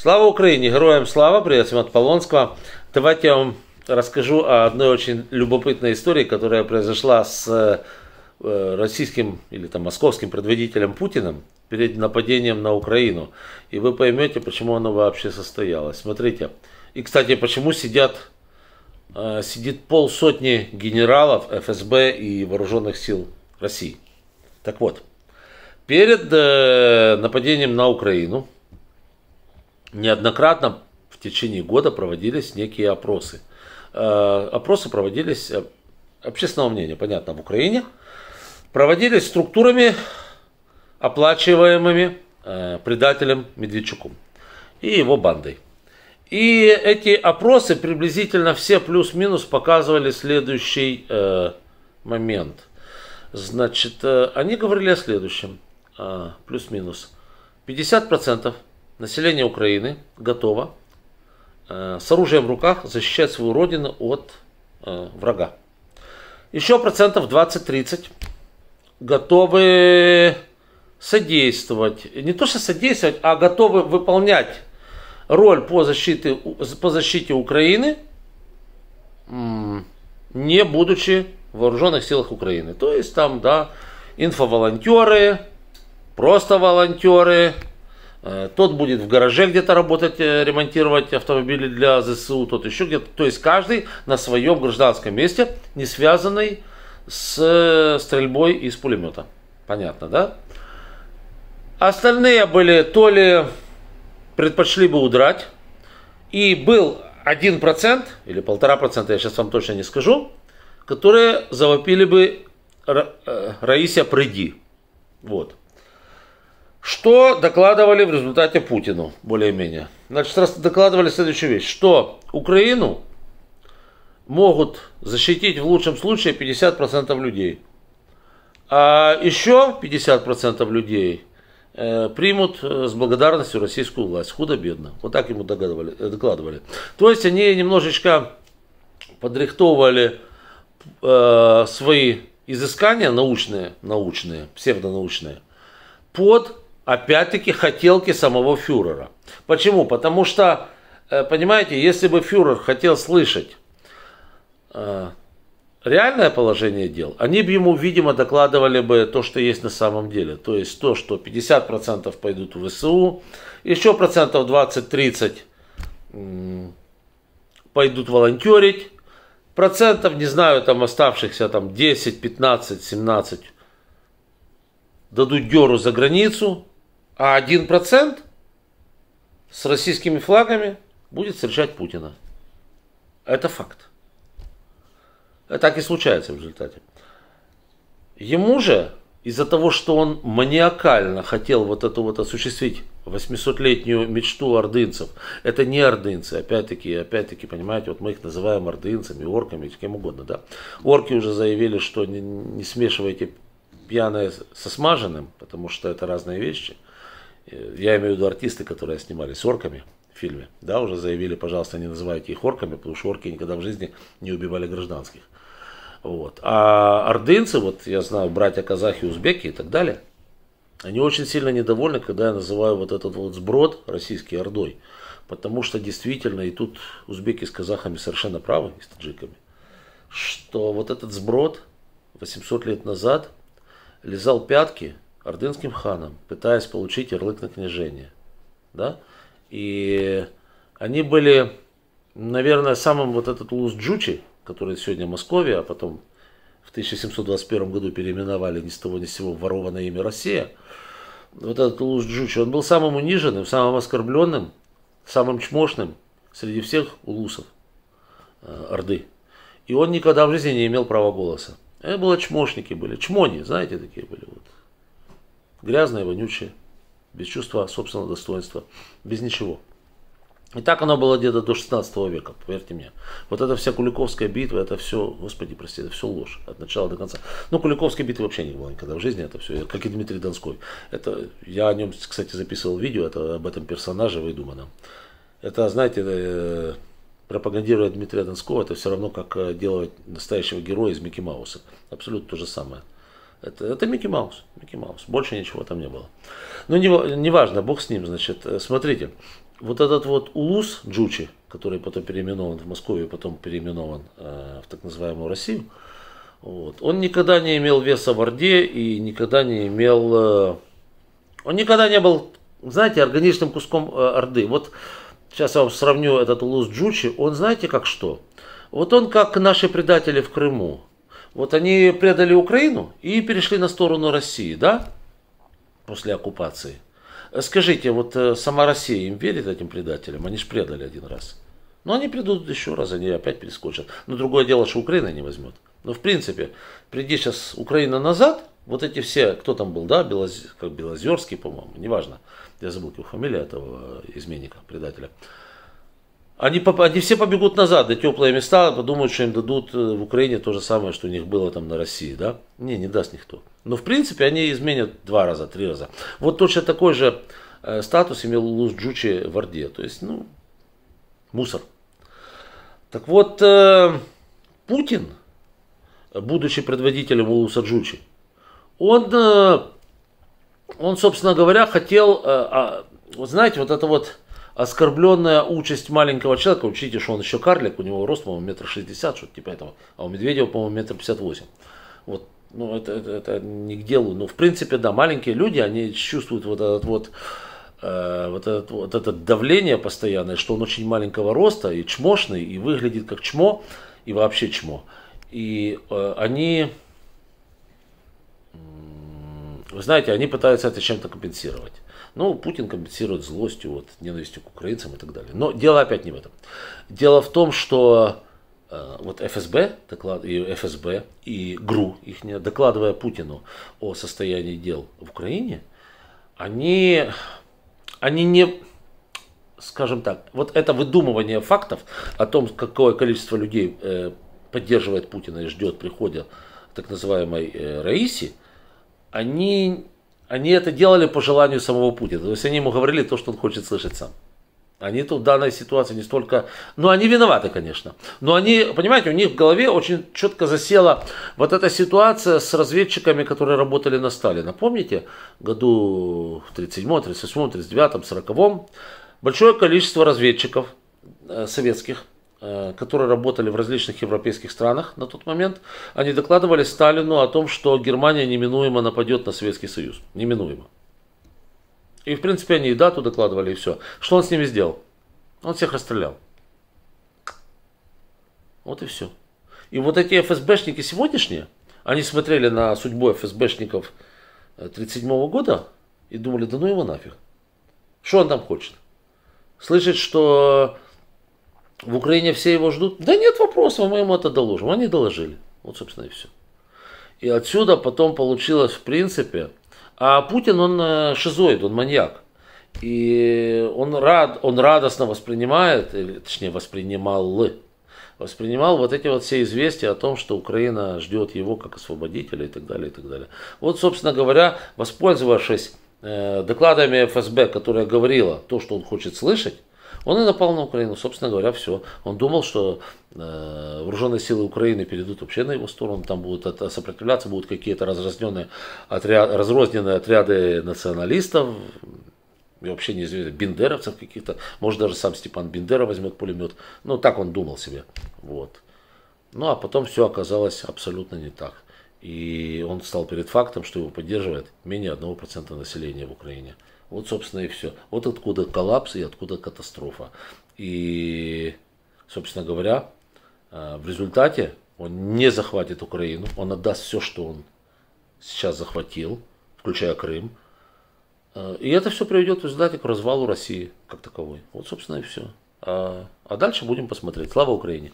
Слава Украине, Героям слава! Привет всем от Полонского. Давайте я вам расскажу о одной очень любопытной истории, которая произошла с э, российским или там московским предводителем Путиным перед нападением на Украину. И вы поймете, почему оно вообще состоялось. Смотрите. И, кстати, почему сидят, э, сидит полсотни генералов ФСБ и вооруженных сил России. Так вот, перед э, нападением на Украину неоднократно в течение года проводились некие опросы. Э, опросы проводились э, общественного мнения, понятно, в Украине. Проводились структурами, оплачиваемыми э, предателем Медведчуком и его бандой. И эти опросы приблизительно все плюс-минус показывали следующий э, момент. Значит, э, они говорили о следующем, э, плюс-минус. 50% население Украины готово э, с оружием в руках защищать свою родину от э, врага. Еще процентов 20-30 готовы содействовать, не то что содействовать, а готовы выполнять роль по защите, по защите Украины, не будучи в вооруженных силах Украины. То есть там, да, инфоволонтеры, просто волонтеры, Э, тот будет в гараже где-то работать, э, ремонтировать автомобили для ЗСУ, тот еще где-то. То есть каждый на своем гражданском месте, не связанный с э, стрельбой из пулемета. Понятно, да? Остальные были то ли предпочли бы удрать, и был 1% или 1,5%, я сейчас вам точно не скажу, которые завопили бы Раися, приди. Вот. Что докладывали в результате Путину, более-менее? Значит, докладывали следующую вещь, что Украину могут защитить в лучшем случае 50% людей. А еще 50% людей э, примут э, с благодарностью российскую власть, худо-бедно. Вот так ему э, докладывали. То есть они немножечко подрихтовывали свои изыскания научные, научные, псевдонаучные, под опять-таки, хотелки самого фюрера. Почему? Потому что, э, понимаете, если бы фюрер хотел слышать э, реальное положение дел, они бы ему, видимо, докладывали бы то, что есть на самом деле. То есть то, что 50% пойдут в ВСУ, еще процентов 20-30 пойдут волонтерить, процентов, не знаю, там оставшихся там 10, 15, 17 дадут деру за границу, а 1% с российскими флагами будет встречать Путина. Это факт. Это так и случается в результате. Ему же из-за того, что он маниакально хотел вот эту вот осуществить 800-летнюю мечту ордынцев. Это не ордынцы, опять-таки, опять-таки, понимаете, вот мы их называем ордынцами, орками, кем угодно, да. Орки уже заявили, что не, не смешивайте пьяное со смаженным, потому что это разные вещи – я имею в виду артисты, которые снимали с орками в фильме, да, уже заявили, пожалуйста, не называйте их орками, потому что орки никогда в жизни не убивали гражданских. Вот. А ордынцы, вот я знаю, братья казахи, узбеки и так далее, они очень сильно недовольны, когда я называю вот этот вот сброд российский ордой. Потому что действительно, и тут узбеки с казахами совершенно правы, и с таджиками, что вот этот сброд 800 лет назад лизал пятки ордынским ханом, пытаясь получить ярлык на княжение. Да? И они были, наверное, самым вот этот Луз Джучи, который сегодня Московия, а потом в 1721 году переименовали ни с того ни с сего ворованное имя Россия. Вот этот Луз Джучи, он был самым униженным, самым оскорбленным, самым чмошным среди всех улусов э, Орды. И он никогда в жизни не имел права голоса. Это было чмошники были, чмони, знаете, такие были. Вот грязное, вонючее, без чувства собственного достоинства, без ничего. И так оно было где-то до 16 века, поверьте мне. Вот эта вся Куликовская битва, это все, господи, прости, это все ложь от начала до конца. Ну, Куликовской битвы вообще не было никогда в жизни, это все, как и Дмитрий Донской. Это, я о нем, кстати, записывал видео, это об этом персонаже выдуманном. Это, знаете, это, э, пропагандировать Дмитрия Донского, это все равно, как э, делать настоящего героя из Микки Мауса. Абсолютно то же самое. Это, это Микки Маус. Микки Маус. Больше ничего там не было. Ну, не, не важно, бог с ним, значит, э, смотрите. Вот этот вот Улус Джучи, который потом переименован в Москве, потом переименован э, в так называемую Россию, вот, он никогда не имел веса в Орде и никогда не имел... Э, он никогда не был, знаете, органичным куском э, Орды. Вот сейчас я вам сравню этот Улус Джучи. Он знаете как что? Вот он как наши предатели в Крыму. Вот они предали Украину и перешли на сторону России, да? После оккупации. Э, скажите, вот э, сама Россия им верит этим предателям? Они же предали один раз. Но они придут еще раз, они опять перескочат. Но другое дело, что Украина не возьмет. Но в принципе, приди сейчас Украина назад, вот эти все, кто там был, да, Белоз... как Белозерский, по-моему, неважно, я забыл его фамилию этого изменника, предателя. Они, они все побегут назад, да теплые места, подумают, что им дадут э, в Украине то же самое, что у них было там на России, да? Не, не даст никто. Но в принципе они изменят два раза, три раза. Вот точно такой же э, статус имел Лужджучи в Орде, то есть, ну, мусор. Так вот, э, Путин, будучи предводителем Улусаджучи, он, он, собственно говоря, хотел, а, вот знаете, вот это вот оскорбленная участь маленького человека, учтите, что он еще карлик, у него рост, по-моему, метр шестьдесят, что-то типа этого, а у Медведева, по-моему, метр пятьдесят восемь. Вот, ну, это, это, это не к делу. Но, ну, в принципе, да, маленькие люди, они чувствуют вот этот вот, э, вот, этот, вот это давление постоянное, что он очень маленького роста и чмошный, и выглядит как чмо, и вообще чмо. И э, они вы знаете, они пытаются это чем-то компенсировать. Ну, Путин компенсирует злостью, вот, ненавистью к украинцам и так далее. Но дело опять не в этом. Дело в том, что э, вот ФСБ, доклад, и ФСБ и ГРУ, их не, докладывая Путину о состоянии дел в Украине, они, они не, скажем так, вот это выдумывание фактов о том, какое количество людей э, поддерживает Путина и ждет прихода так называемой э, Раиси – они, они это делали по желанию самого Путина. То есть они ему говорили то, что он хочет слышать сам. Они тут в данной ситуации не столько... Ну, они виноваты, конечно. Но они, понимаете, у них в голове очень четко засела вот эта ситуация с разведчиками, которые работали на Сталина. Помните, году в 37-м, 38-м, 39-м, 40-м большое количество разведчиков э, советских – Э, которые работали в различных европейских странах на тот момент, они докладывали Сталину о том, что Германия неминуемо нападет на Советский Союз. Неминуемо. И, в принципе, они и дату докладывали, и все. Что он с ними сделал? Он всех расстрелял. Вот и все. И вот эти ФСБшники сегодняшние, они смотрели на судьбу ФСБшников 1937 э, года и думали, да ну его нафиг. Что он там хочет? Слышит, что в Украине все его ждут? Да нет вопросов, мы ему это доложим. Они доложили. Вот, собственно, и все. И отсюда потом получилось, в принципе, а Путин, он э, шизоид, он маньяк. И он, рад, он радостно воспринимает, или, точнее воспринимал, воспринимал вот эти вот все известия о том, что Украина ждет его как освободителя и так далее, и так далее. Вот, собственно говоря, воспользовавшись э, докладами ФСБ, которая говорила то, что он хочет слышать, он и напал на Украину. Собственно говоря, все. Он думал, что э, вооруженные силы Украины перейдут вообще на его сторону, там будут от, сопротивляться, будут какие-то разразненные отряд, разрозненные отряды националистов, и вообще неизвестно, бендеровцев каких-то. Может, даже сам Степан Бендера возьмет пулемет. Ну, так он думал себе. Вот. Ну, а потом все оказалось абсолютно не так. И он стал перед фактом, что его поддерживает менее 1% населения в Украине. Вот, собственно, и все. Вот откуда коллапс и откуда катастрофа. И, собственно говоря, э, в результате он не захватит Украину, он отдаст все, что он сейчас захватил, включая Крым. Э, и это все приведет в результате к развалу России как таковой. Вот, собственно, и все. А, а дальше будем посмотреть. Слава Украине!